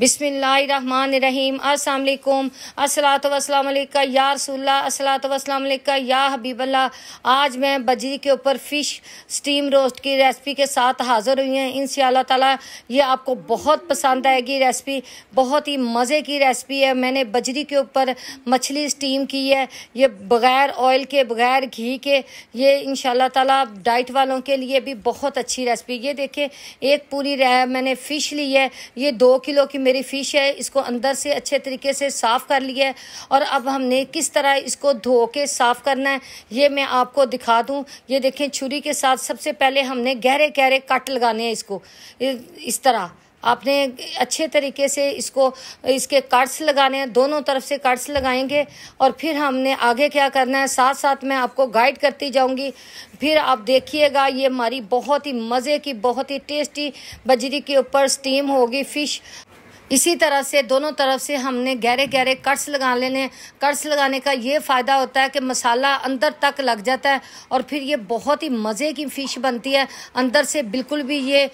बिसमीम असलकुम असलात अलैका या रसुल्ला असलात अलैका या हबीबल्ला आज मैं बजरी के ऊपर फ़िश स्टीम रोस्ट की रेसिपी के साथ हाज़िर हुई हैं इंशाल्लाह ताला ये आपको बहुत पसंद आएगी रेसिपी बहुत ही मज़े की रेसिपी है मैंने बजरी के ऊपर मछली स्टीम की है ये बग़ैर ऑयल के बग़ैर घी के ये इन ताला डाइट वालों के लिए भी बहुत अच्छी रेसिपी ये देखें एक पूरी मैंने फ़िश ली है ये दो किलो की मेरी फ़िश है इसको अंदर से अच्छे तरीके से साफ़ कर लिया है और अब हमने किस तरह इसको धो के साफ़ करना है ये मैं आपको दिखा दूँ ये देखें छुरी के साथ सबसे पहले हमने गहरे गहरे कट लगाने हैं इसको इस तरह आपने अच्छे तरीके से इसको इसके कट्स लगाने हैं दोनों तरफ से कट्स लगाएंगे और फिर हमने आगे क्या करना है साथ साथ मैं आपको गाइड करती जाऊंगी फिर आप देखिएगा ये हमारी बहुत ही मज़े की बहुत ही टेस्टी बजरी के ऊपर स्टीम होगी फ़िश इसी तरह से दोनों तरफ से हमने गहरे गहरे कट्स लगा लेने कट्स लगाने का ये फ़ायदा होता है कि मसाला अंदर तक लग जाता है और फिर ये बहुत ही मज़े की फ़िश बनती है अंदर से बिल्कुल भी ये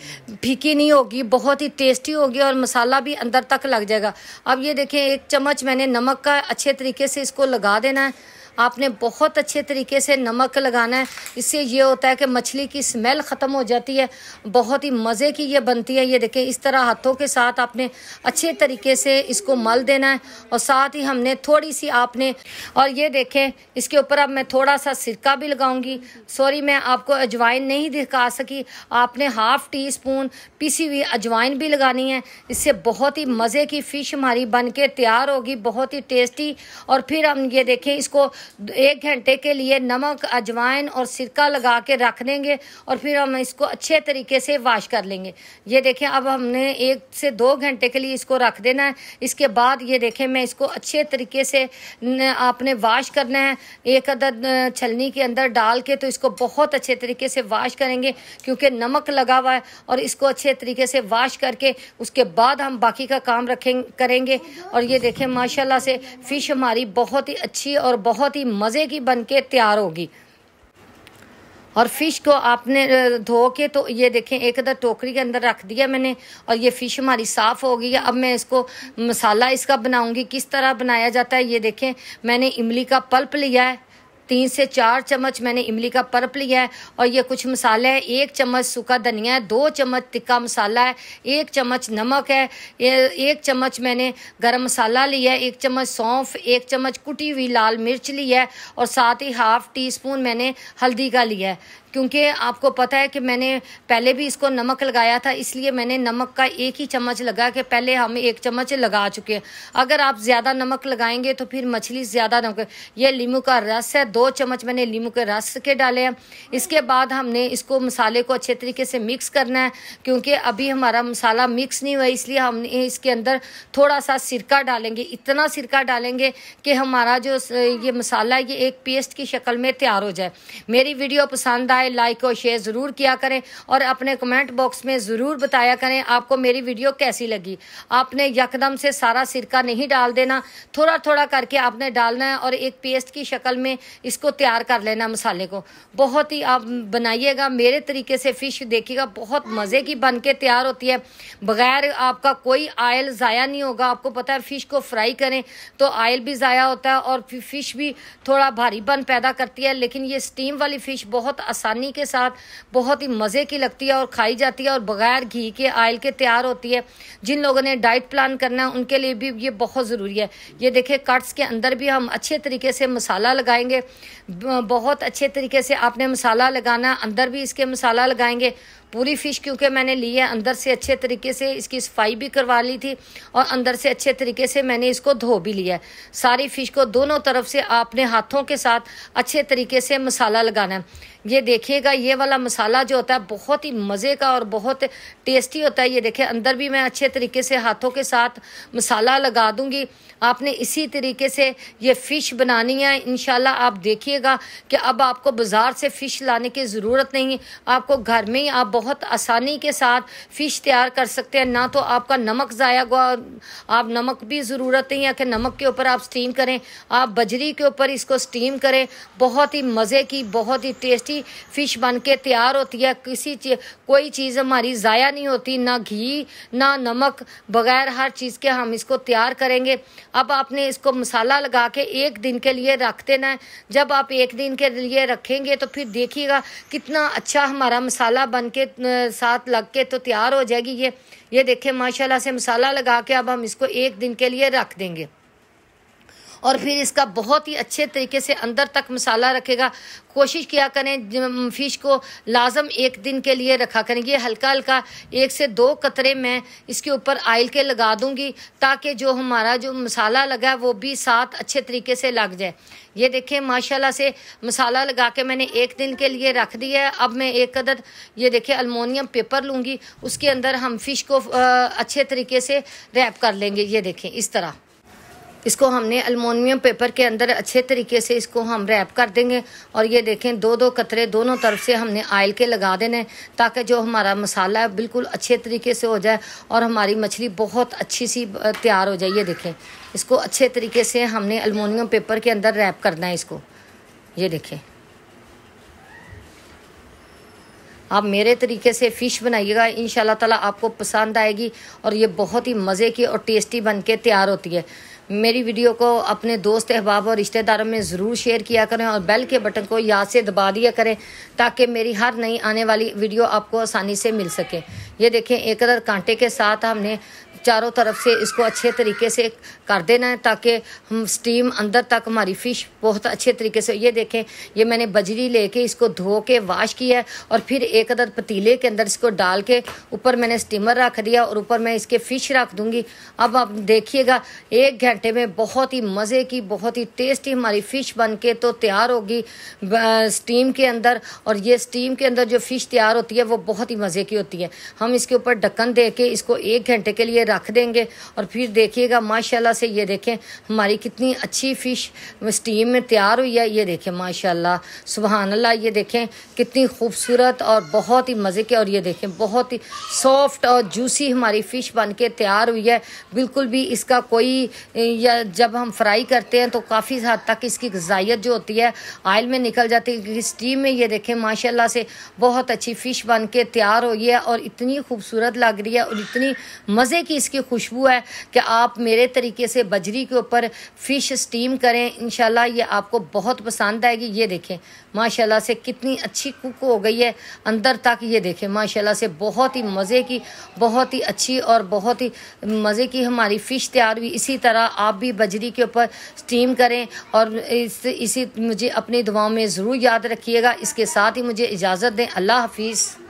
फीकी नहीं होगी बहुत ही टेस्टी होगी और मसाला भी अंदर तक लग जाएगा अब ये देखें एक चम्मच मैंने नमक का अच्छे तरीके से इसको लगा देना है आपने बहुत अच्छे तरीके से नमक लगाना है इससे ये होता है कि मछली की स्मेल ख़त्म हो जाती है बहुत ही मज़े की ये बनती है ये देखें इस तरह हाथों के साथ आपने अच्छे तरीके से इसको मल देना है और साथ ही हमने थोड़ी सी आपने और ये देखें इसके ऊपर अब मैं थोड़ा सा सिरका भी लगाऊंगी सॉरी मैं आपको अजवाइन नहीं दिखा सकी आपने हाफ़ टी स्पून पीसी हुई अजवाइन भी लगानी है इससे बहुत ही मज़े की फ़िश हमारी बन के तैयार होगी बहुत ही टेस्टी और फिर हम ये देखें इसको एक घंटे के लिए नमक अजवाइन और सिरका लगा के रख देंगे और फिर हम इसको अच्छे तरीके से वाश कर लेंगे ये देखें अब हमने एक से दो घंटे के लिए इसको रख देना है इसके बाद ये देखें मैं इसको अच्छे तरीके से आपने वाश करना है एक अदर छलनी के अंदर डाल के तो इसको बहुत अच्छे तरीके से वाश करेंगे क्योंकि नमक लगा हुआ है और इसको अच्छे तरीके से वाश करके उसके बाद हम बाकी का काम रखें करेंगे और ये देखें माशाल्लाह से फ़िश हमारी बहुत ही अच्छी और बहुत बहुत ही मज़े की बन के तैयार होगी और फिश को आपने धो के तो ये देखें एक अदर टोकरी के अंदर रख दिया मैंने और ये फ़िश हमारी साफ़ हो गई है अब मैं इसको मसाला इसका बनाऊंगी किस तरह बनाया जाता है ये देखें मैंने इमली का पल्प लिया है तीन से चार चम्मच मैंने इमली का पर्प लिया है और ये कुछ मसाले हैं एक चम्मच सूखा धनिया है दो चम्मच तिक्का मसाला है एक चम्मच नमक है एक चम्मच मैंने गरम मसाला लिया है एक चम्मच सौंफ एक चम्मच कुटी हुई लाल मिर्च ली है और साथ ही हाफ टी स्पून मैंने हल्दी का लिया है क्योंकि आपको पता है कि मैंने पहले भी इसको नमक लगाया था इसलिए मैंने नमक का एक ही चम्मच लगा कि पहले हम एक चम्मच लगा चुके हैं अगर आप ज़्यादा नमक लगाएंगे तो फिर मछली ज़्यादा नमक यह लीमू का रस है दो चम्मच मैंने नींबू के रस के डाले हैं इसके बाद हमने इसको मसाले को अच्छे तरीके से मिक्स करना है क्योंकि अभी हमारा मसाला मिक्स नहीं हुआ इसलिए हम इसके अंदर थोड़ा सा सिरका डालेंगे इतना सिरका डालेंगे कि हमारा जो ये मसाला ये एक पेस्ट की शक्ल में तैयार हो जाए मेरी वीडियो पसंद आए लाइक और शेयर ज़रूर किया करें और अपने कमेंट बॉक्स में ज़रूर बताया करें आपको मेरी वीडियो कैसी लगी आपने यकदम से सारा सिरका नहीं डाल देना थोड़ा थोड़ा करके आपने डालना है और एक पेस्ट की शक्ल में इसको तैयार कर लेना मसाले को बहुत ही आप बनाइएगा मेरे तरीके से फ़िश देखिएगा बहुत मज़े की बन के तैयार होती है बग़ैर आपका कोई आयल ज़ाया नहीं होगा आपको पता है फ़िश को फ्राई करें तो आयल भी ज़ाया होता है और फ़िश भी थोड़ा भारीपन पैदा करती है लेकिन ये स्टीम वाली फ़िश बहुत आसानी के साथ बहुत ही मज़े की लगती है और खाई जाती है और बग़ैर घी के आयल के तैयार होती है जिन लोगों ने डाइट प्लान करना है उनके लिए भी ये बहुत ज़रूरी है ये देखें कट्स के अंदर भी हम अच्छे तरीके से मसाला लगाएंगे बहुत अच्छे तरीके से आपने मसाला लगाना अंदर भी इसके मसाला लगाएंगे पूरी फ़िश क्योंकि मैंने ली है अंदर से अच्छे तरीके से इसकी सफाई भी करवा ली थी और अंदर से अच्छे तरीके से मैंने इसको धो भी लिया है सारी फ़िश को दोनों तरफ से आपने हाथों के साथ अच्छे तरीके से मसाला लगाना है ये देखिएगा ये वाला मसाला जो होता है बहुत ही मज़े का और बहुत टेस्टी होता है ये देखिए अंदर भी मैं अच्छे तरीके से हाथों के साथ मसाला लगा दूंगी आपने इसी तरीके से ये फ़िश बनानी है इन आप देखिएगा कि अब आपको बाज़ार से फ़िश लाने की ज़रूरत नहीं आपको घर में ही आप बहुत बहुत आसानी के साथ फ़िश तैयार कर सकते हैं ना तो आपका नमक ज़ाया हुआ आप नमक भी ज़रूरत नहीं है कि नमक के ऊपर आप स्टीम करें आप बजरी के ऊपर इसको स्टीम करें बहुत ही मज़े की बहुत ही टेस्टी फ़िश बन के तैयार होती है किसी चीज़ कोई चीज़ हमारी ज़ाया नहीं होती ना घी ना नमक बगैर हर चीज़ के हम इसको तैयार करेंगे अब आपने इसको मसाला लगा के एक दिन के लिए रख देना है जब आप एक दिन के लिए रखेंगे तो फिर देखिएगा कितना अच्छा हमारा मसाला बन के साथ लग के तो तैयार हो जाएगी ये ये देखें माशाल्लाह से मसाला लगा के अब हम इसको एक दिन के लिए रख देंगे और फिर इसका बहुत ही अच्छे तरीके से अंदर तक मसाला रखेगा कोशिश किया करें फ़िश को लाजम एक दिन के लिए रखा करें ये हल्का हल्का एक से दो कतरे मैं इसके ऊपर आयल के लगा दूंगी ताकि जो हमारा जो मसाला लगा है वो भी साथ अच्छे तरीके से लग जाए ये देखें माशाल्लाह से मसाला लगा के मैंने एक दिन के लिए रख दिया है अब मैं एक कदर ये देखें अलमोनियम पेपर लूँगी उसके अंदर हम फ़िश को अच्छे तरीके से रैप कर लेंगे ये देखें इस तरह इसको हमने अलमोनियम पेपर के अंदर अच्छे तरीके से इसको हम रैप कर देंगे और ये देखें दो दो कतरे दोनों तरफ से हमने आयल के लगा देने ताकि जो हमारा मसाला है बिल्कुल अच्छे तरीके से हो जाए और हमारी मछली बहुत अच्छी सी तैयार हो जाए ये देखें इसको अच्छे तरीके से हमने अलमोनियम पेपर के अंदर रैप करना है इसको ये देखें आप मेरे तरीके से फ़िश बनाइएगा इन ताला आपको पसंद आएगी और ये बहुत ही मज़े की और टेस्टी बन के तैयार होती है मेरी वीडियो को अपने दोस्त अहबाब और रिश्तेदारों में ज़रूर शेयर किया करें और बेल के बटन को याद से दबा दिया करें ताकि मेरी हर नई आने वाली वीडियो आपको आसानी से मिल सके ये देखें एक अदर कांटे के साथ हमने चारों तरफ से इसको अच्छे तरीके से कर देना है ताकि हम स्टीम अंदर तक हमारी फ़िश बहुत अच्छे तरीके से ये देखें ये मैंने बजरी लेके इसको धो के वाश किया और फिर एक अदर पतीले के अंदर इसको डाल के ऊपर मैंने स्टीमर रख दिया और ऊपर मैं इसके फ़िश रख दूंगी अब आप देखिएगा एक घंटे में बहुत ही मज़े की बहुत ही टेस्टी हमारी फ़िश बन के तो तैयार होगी स्टीम के अंदर और ये स्टीम के अंदर जो फ़िश तैयार होती है वो बहुत ही मज़े की होती है हम इसके ऊपर ढक्कन दे के इसको एक घंटे के लिए रख देंगे और फिर देखिएगा माशाल्लाह से ये देखें हमारी कितनी अच्छी फ़िश स्टीम में तैयार हुई है ये देखें माशाल्लाह सुबहानल्ला अल्लाह ये देखें कितनी खूबसूरत और बहुत ही मज़े के और ये देखें बहुत ही सॉफ्ट और जूसी हमारी फ़िश बन के तैयार हुई है बिल्कुल भी इसका कोई या जब हम फ्राई करते हैं तो काफ़ी हद तक इसकी गजाइत जो होती है आयल में निकल जाती है स्टीम में ये देखें माशाला से बहुत अच्छी फ़िश बन के तैयार हुई है और इतनी खूबसूरत लग रही है और इतनी मज़े की इसकी खुशबू है कि आप मेरे तरीके से बजरी के ऊपर फ़िश स्टीम करें इन ये आपको बहुत पसंद आएगी ये देखें माशाल्लाह से कितनी अच्छी कुक हो गई है अंदर तक ये देखें माशाल्लाह से बहुत ही मज़े की बहुत ही अच्छी और बहुत ही मज़े की हमारी फ़िश तैयार हुई इसी तरह आप भी बजरी के ऊपर स्टीम करें और इस इसी मुझे अपनी दुआओं में ज़रूर याद रखिएगा इसके साथ ही मुझे इजाज़त दें अल्लाह हाफिज़